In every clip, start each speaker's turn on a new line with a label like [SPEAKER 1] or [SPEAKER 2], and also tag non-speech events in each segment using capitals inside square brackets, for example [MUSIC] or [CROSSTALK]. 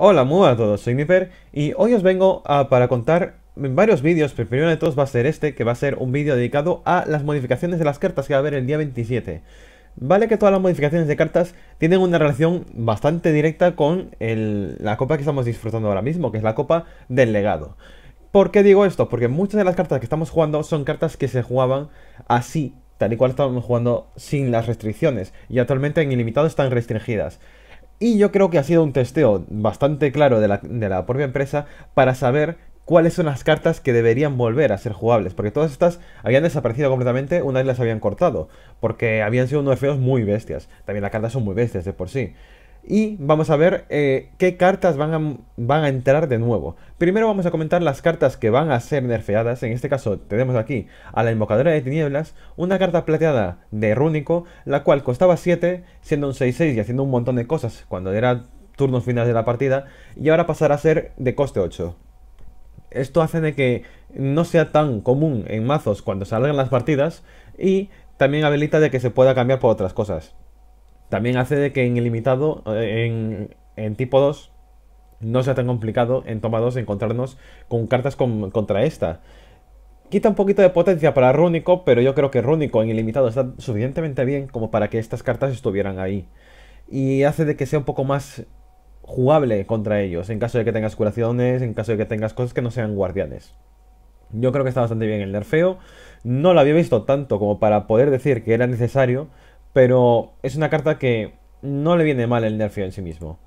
[SPEAKER 1] Hola, muy buenas a todos, soy Niper y hoy os vengo para contar varios vídeos, pero primero de todos va a ser este, que va a ser un vídeo dedicado a las modificaciones de las cartas que va a haber el día 27. Vale que todas las modificaciones de cartas tienen una relación bastante directa con la copa que estamos disfrutando ahora mismo, que es la copa del legado. ¿Por qué digo esto? Porque muchas de las cartas que estamos jugando son cartas que se jugaban así, tal y cual estábamos jugando sin las restricciones, y actualmente en ilimitado están restringidas. Y yo creo que ha sido un testeo bastante claro de la, propia empresa para saber cuáles son las cartas que deberían volver a ser jugables, porque todas estas habían desaparecido completamente una vez las habían cortado, porque habían sido unos feos muy bestias. También las cartas son muy bestias de por sí y vamos a ver eh, qué cartas van a, entrar de nuevo. Primero vamos a comentar las cartas que van a ser nerfeadas. En este caso tenemos aquí a la Invocadora de Tinieblas, una carta plateada de Rúnico, la cual costaba 7, siendo un 6-6 y haciendo un montón de cosas cuando era turno final de la partida, y ahora pasará a ser de coste 8. Esto hace de que no sea tan común en mazos cuando salgan las partidas y también habilita de que se pueda cambiar por otras cosas. También hace de que en ilimitado, eh, en, en tipo 2, no sea tan complicado en toma 2 encontrarnos con cartas contra esta. Quita un poquito de potencia para Rúnico, pero yo creo que Rúnico en ilimitado está suficientemente bien como para que estas cartas estuvieran ahí. Y hace de que sea un poco más jugable contra ellos, en caso de que tengas curaciones, en caso de que tengas cosas que no sean guardianes. Yo creo que está bastante bien el nerfeo. No lo había visto tanto como para poder decir que era necesario, pero es una carta que no le viene mal el nerfeo en sí mismo.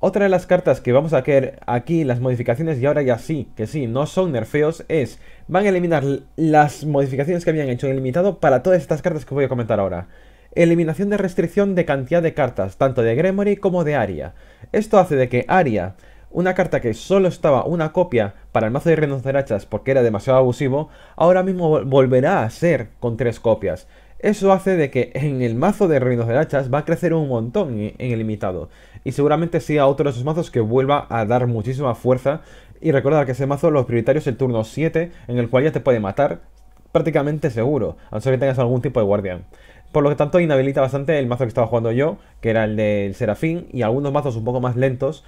[SPEAKER 1] Otra de las cartas que vamos a querer aquí, las modificaciones, y ahora ya sí, que sí, no son nerfeos, es... Van a eliminar las modificaciones que habían hecho en el limitado para todas estas cartas que voy a comentar ahora. Eliminación de restricción de cantidad de cartas, tanto de Gremory como de Aria. Esto hace de que Aria, una carta que solo estaba una copia para el mazo de hachas porque era demasiado abusivo, ahora mismo volverá a ser con tres copias. Eso hace de que en el mazo de Reinos de Hachas va a crecer un montón en el limitado. Y seguramente sea otro de esos mazos que vuelva a dar muchísima fuerza. Y recordad que ese mazo, los prioritarios es el turno 7, en el cual ya te puede matar prácticamente seguro, a no ser que tengas algún tipo de guardián. Por lo que tanto inhabilita bastante el mazo que estaba jugando yo, que era el del Serafín, y algunos mazos un poco más lentos,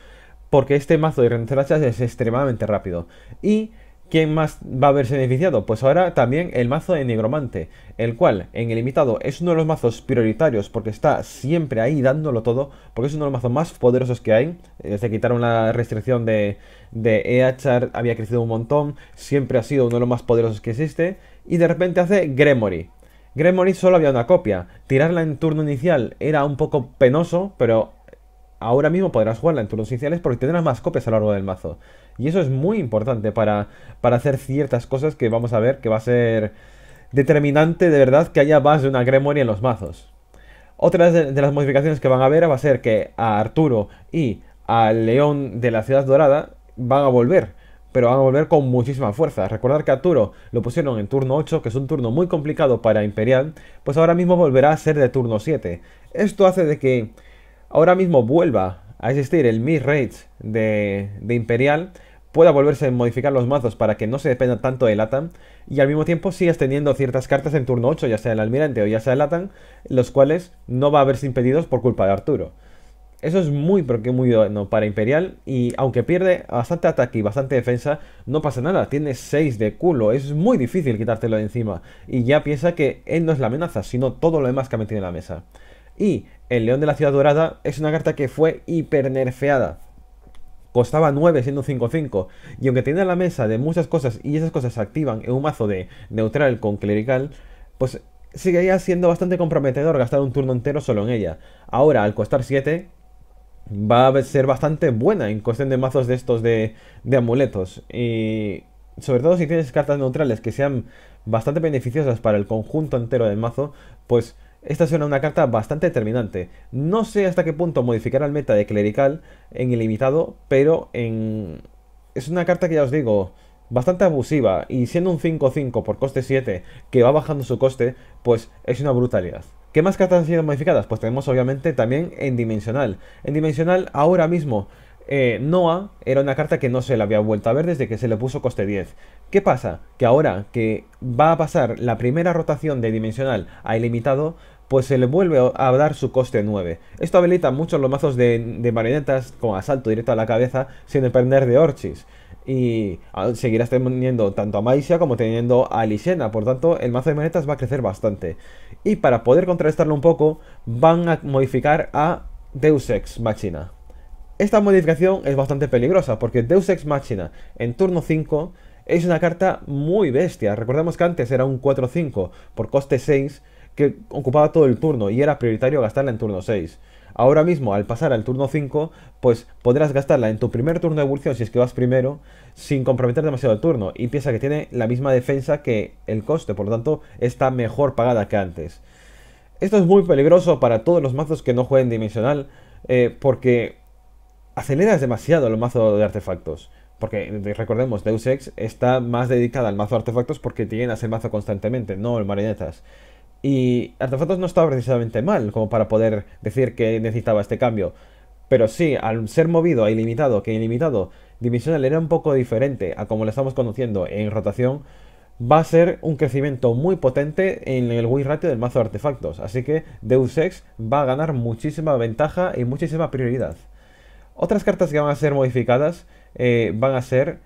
[SPEAKER 1] porque este mazo de Reinos de Hachas es extremadamente rápido. Y ¿Quién más va a verse beneficiado? Pues ahora también el mazo de Negromante, el cual en el limitado es uno de los mazos prioritarios porque está siempre ahí dándolo todo, porque es uno de los mazos más poderosos que hay. Eh, se quitaron la restricción de, de EHR, había crecido un montón, siempre ha sido uno de los más poderosos que existe, y de repente hace Gremory. Gremory solo había una copia, tirarla en turno inicial era un poco penoso, pero ahora mismo podrás jugarla en turnos iniciales porque tendrás más copias a lo largo del mazo. Y eso es muy importante para, para hacer ciertas cosas que vamos a ver que va a ser determinante de verdad que haya más de una Gremory en los mazos. Otra de, las modificaciones que van a ver va a ser que a Arturo y al León de la Ciudad Dorada van a volver pero van a volver con muchísima fuerza. Recordar que Arturo lo pusieron en turno 8, que es un turno muy complicado para Imperial, pues ahora mismo volverá a ser de turno 7. Esto hace de que ahora mismo vuelva a existir el mid Rage de, Imperial, pueda volverse a modificar los mazos para que no se dependa tanto del Latan y al mismo tiempo sigas teniendo ciertas cartas en turno 8, ya sea el almirante o ya sea el Latan los cuales no va a verse impedidos por culpa de Arturo. Eso es muy, porque muy bueno para Imperial. Y aunque pierde bastante ataque y bastante defensa, no pasa nada. Tiene 6 de culo. Es muy difícil quitártelo de encima. Y ya piensa que él no es la amenaza, sino todo lo demás que ha metido en la mesa. Y el León de la Ciudad Dorada es una carta que fue hipernerfeada. Costaba 9 siendo 5-5. Y aunque tiene la mesa de muchas cosas y esas cosas se activan en un mazo de neutral con clerical, pues seguiría siendo bastante comprometedor gastar un turno entero solo en ella. Ahora, al costar 7, va a ser bastante buena en cuestión de mazos de estos de, de amuletos. Y sobre todo si tienes cartas neutrales que sean bastante beneficiosas para el conjunto entero del mazo, pues esta es una carta bastante determinante. No sé hasta qué punto modificará el meta de clerical en ilimitado, pero en... es una carta que ya os digo, bastante abusiva y siendo un 5-5 por coste 7 que va bajando su coste, pues es una brutalidad. ¿Qué más cartas han sido modificadas? Pues tenemos obviamente también en Dimensional. En Dimensional ahora mismo eh, Noah era una carta que no se le había vuelto a ver desde que se le puso coste 10. ¿Qué pasa? Que ahora que va a pasar la primera rotación de dimensional a ilimitado, pues se le vuelve a dar su coste 9. Esto habilita muchos los mazos de, marionetas con asalto directo a la cabeza sin depender de Orchis. Y ah, seguirás teniendo tanto a Maisia como teniendo a Lysena. Por tanto, el mazo de marionetas va a crecer bastante. Y para poder contrarrestarlo un poco, van a modificar a Deus Ex Machina. Esta modificación es bastante peligrosa porque Deus Ex Machina en turno 5 es una carta muy bestia. Recordemos que antes era un 4-5 por coste 6 que ocupaba todo el turno y era prioritario gastarla en turno 6. Ahora mismo, al pasar al turno 5, pues podrás gastarla en tu primer turno de evolución si es que vas primero, sin comprometer demasiado el turno. Y piensa que tiene la misma defensa que el coste, por lo tanto, está mejor pagada que antes. Esto es muy peligroso para todos los mazos que no jueguen dimensional, eh, porque aceleras demasiado el mazo de artefactos. Porque recordemos, Deus Ex está más dedicada al mazo de artefactos porque tiene a ser mazo constantemente, no el marionetas. Y artefactos no estaba precisamente mal como para poder decir que necesitaba este cambio. Pero sí, al ser movido a ilimitado, que ilimitado, dimensional era un poco diferente a como lo estamos conociendo en rotación, va a ser un crecimiento muy potente en el win ratio del mazo de artefactos. Así que Deus Ex va a ganar muchísima ventaja y muchísima prioridad. Otras cartas que van a ser modificadas eh, van a ser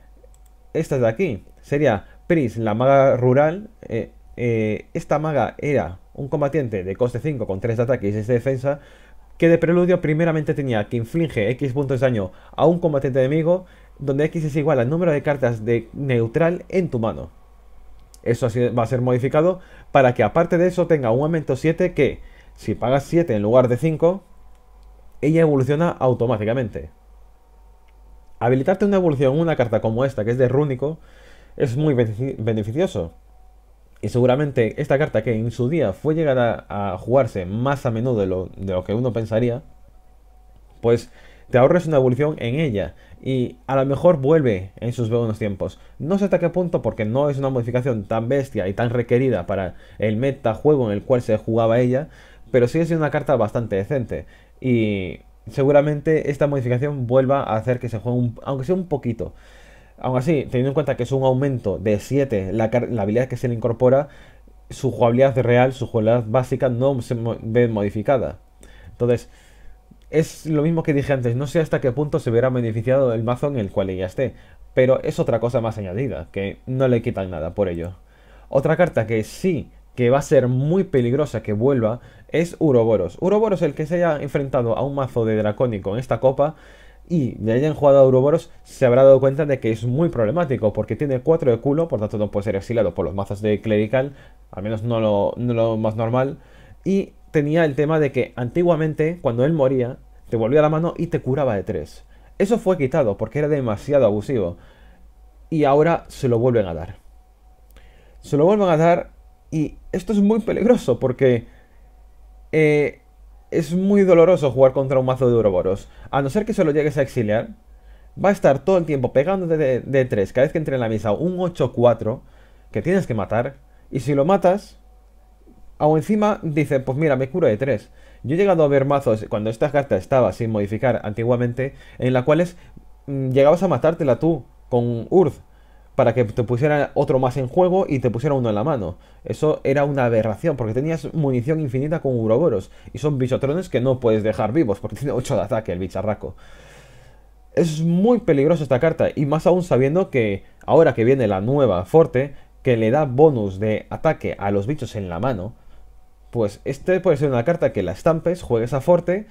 [SPEAKER 1] estas de aquí. Sería Pris, la maga rural. Eh, eh, esta maga era un combatiente de coste 5 con 3 de ataque y 6 de defensa. Que de preludio primeramente tenía que inflige X puntos de daño a un combatiente enemigo. Donde X es igual al número de cartas de neutral en tu mano. Eso así va a ser modificado para que aparte de eso tenga un aumento 7 que si pagas 7 en lugar de 5, ella evoluciona automáticamente habilitarte una evolución en una carta como esta, que es de Rúnico, es muy beneficioso. Y seguramente esta carta que en su día fue llegada a jugarse más a menudo de lo, de lo que uno pensaría, pues te ahorras una evolución en ella y a lo mejor vuelve en sus buenos tiempos. No sé hasta qué punto porque no es una modificación tan bestia y tan requerida para el metajuego en el cual se jugaba ella, pero sí es una carta bastante decente. Y seguramente esta modificación vuelva a hacer que se juegue, un, aunque sea un poquito. Aún así, teniendo en cuenta que es un aumento de 7 la, habilidad que se le incorpora, su jugabilidad real, su jugabilidad básica, no se ve modificada. Entonces, es lo mismo que dije antes, no sé hasta qué punto se verá beneficiado el mazo en el cual ella esté, pero es otra cosa más añadida, que no le quitan nada por ello. Otra carta que sí que va a ser muy peligrosa que vuelva es Uroboros. Uroboros, el que se haya enfrentado a un mazo de Dracónico en esta copa y le hayan jugado a Uroboros, se habrá dado cuenta de que es muy problemático porque tiene 4 de culo, por tanto no puede ser exilado por los mazos de Clerical, al menos no lo, no lo más normal. Y tenía el tema de que antiguamente, cuando él moría, te volvía la mano y te curaba de 3. Eso fue quitado porque era demasiado abusivo. Y ahora se lo vuelven a dar. Se lo vuelven a dar y esto es muy peligroso porque eh, es muy doloroso jugar contra un mazo de Uroboros. A no ser que solo llegues a exiliar, va a estar todo el tiempo pegando de, tres. 3 cada vez que entre en la misa un 8-4 que tienes que matar. Y si lo matas, aún encima dice, pues mira, me curo de 3. Yo he llegado a ver mazos cuando esta carta estaba sin modificar antiguamente, en la cuales mm, llegabas a matártela tú con Urd para que te pusiera otro más en juego y te pusiera uno en la mano. Eso era una aberración, porque tenías munición infinita con uroboros, y son bichotrones que no puedes dejar vivos, porque tiene 8 de ataque el bicharraco. Es muy peligrosa esta carta, y más aún sabiendo que ahora que viene la nueva Forte, que le da bonus de ataque a los bichos en la mano, pues este puede ser una carta que la estampes, juegues a Forte,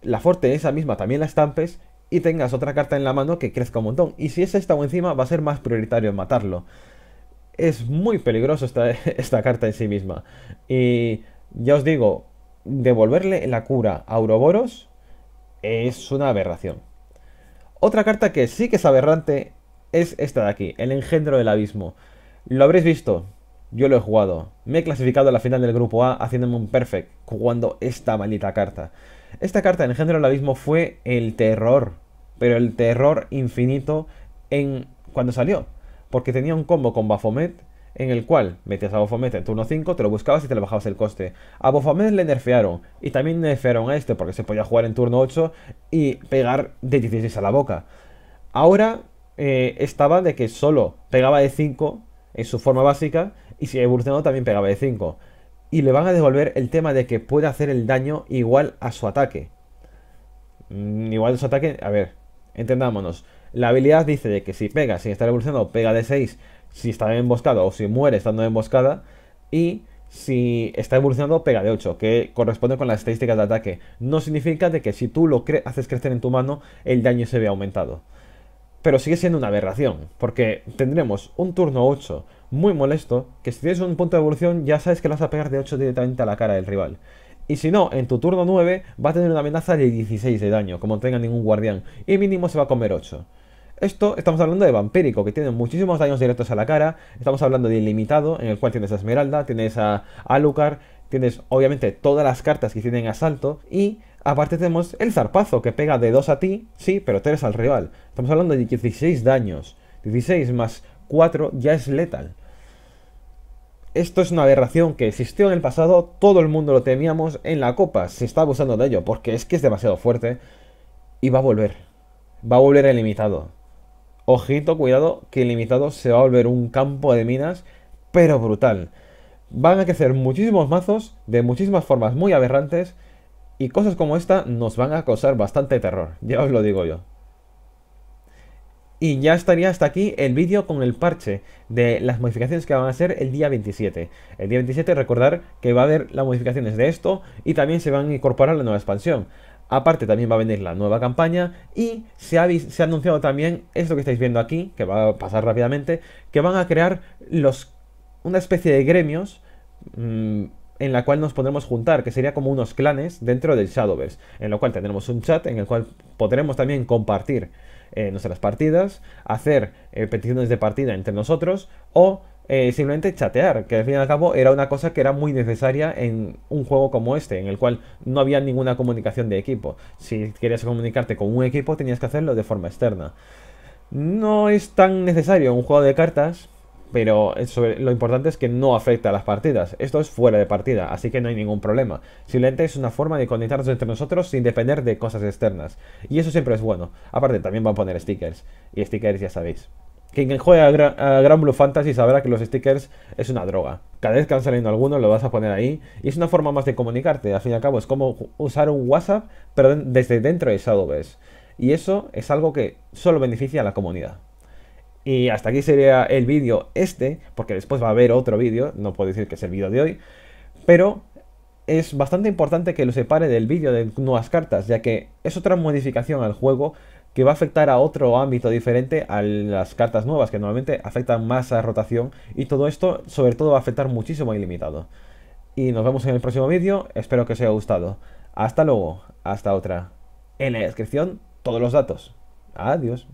[SPEAKER 1] la Forte esa misma también la estampes y tengas otra carta en la mano que crezca un montón. Y si es esta o encima, va a ser más prioritario matarlo. Es muy peligroso esta, [LAUGHS] esta carta en sí misma. Y ya os digo, devolverle la cura a Ouroboros es una aberración. Otra carta que sí que es aberrante es esta de aquí, el engendro del abismo. Lo habréis visto, yo lo he jugado. Me he clasificado a la final del grupo A haciéndome un perfect jugando esta maldita carta. Esta carta en género del abismo fue el terror, pero el terror infinito en cuando salió, porque tenía un combo con Bafomet, en el cual metías a Bafomet en turno 5, te lo buscabas y te lo bajabas el coste. A Bafomet le nerfearon y también nerfearon a este porque se podía jugar en turno 8 y pegar de 16 a la boca. Ahora eh, estaba de que solo pegaba de 5 en su forma básica y si evolucionado también pegaba de 5 y le van a devolver el tema de que puede hacer el daño igual a su ataque. Mm, igual a su ataque, a ver, entendámonos. La habilidad dice de que si pega si está evolucionando, pega de 6 si está emboscado o si muere estando emboscada. Y si está evolucionando, pega de 8, que corresponde con las estadísticas de ataque. No significa de que si tú lo haces crecer en tu mano, el daño se vea aumentado. Pero sigue siendo una aberración, porque tendremos un turno 8 muy molesto, que si tienes un punto de evolución ya sabes que le vas a pegar de 8 directamente a la cara del rival. Y si no, en tu turno 9 va a tener una amenaza de 16 de daño, como no tenga ningún guardián, y mínimo se va a comer 8. Esto estamos hablando de vampírico, que tiene muchísimos daños directos a la cara, estamos hablando de ilimitado, en el cual tienes a Esmeralda, tienes a Alucard, tienes obviamente todas las cartas que tienen asalto, y aparte tenemos el zarpazo, que pega de 2 a ti, sí, pero eres al rival. Estamos hablando de 16 daños. 16 más 4 ya es letal. Esto es una aberración que existió en el pasado, todo el mundo lo temíamos en la copa, se está abusando de ello, porque es que es demasiado fuerte y va a volver. Va a volver el limitado. Ojito, cuidado, que el limitado se va a volver un campo de minas, pero brutal. Van a crecer muchísimos mazos de muchísimas formas muy aberrantes y cosas como esta nos van a causar bastante terror, ya os lo digo yo. Y ya estaría hasta aquí el vídeo con el parche de las modificaciones que van a ser el día 27. El día 27 recordar que va a haber las modificaciones de esto y también se van a incorporar la nueva expansión. Aparte también va a venir la nueva campaña y se ha, se ha anunciado también esto que estáis viendo aquí, que va a pasar rápidamente, que van a crear los, una especie de gremios mm, en la cual nos podremos juntar, que sería como unos clanes dentro del Shadowverse, en lo cual tendremos un chat en el cual podremos también compartir eh, nuestras partidas, hacer eh, peticiones de partida entre nosotros o eh, simplemente chatear, que al fin y al cabo era una cosa que era muy necesaria en un juego como este, en el cual no había ninguna comunicación de equipo. Si querías comunicarte con un equipo tenías que hacerlo de forma externa. No es tan necesario un juego de cartas, pero lo importante es que no afecta a las partidas. Esto es fuera de partida, así que no hay ningún problema. silente es una forma de conectarnos entre nosotros sin depender de cosas externas. Y eso siempre es bueno. Aparte, también van a poner stickers. Y stickers ya sabéis. Quien juega a, Ground Blue Fantasy sabrá que los stickers es una droga. Cada vez que han salido algunos lo vas a poner ahí. Y es una forma más de comunicarte. Al fin y al cabo es como usar un WhatsApp, pero desde dentro de Shadowverse. Y eso es algo que solo beneficia a la comunidad. Y hasta aquí sería el vídeo este, porque después va a haber otro vídeo, no puedo decir que es el vídeo de hoy, pero es bastante importante que lo separe del vídeo de nuevas cartas, ya que es otra modificación al juego que va a afectar a otro ámbito diferente a las cartas nuevas, que normalmente afectan más a rotación, y todo esto sobre todo va a afectar muchísimo a ilimitado. Y nos vemos en el próximo vídeo, espero que os haya gustado. Hasta luego, hasta otra. En la descripción todos los datos. Adiós.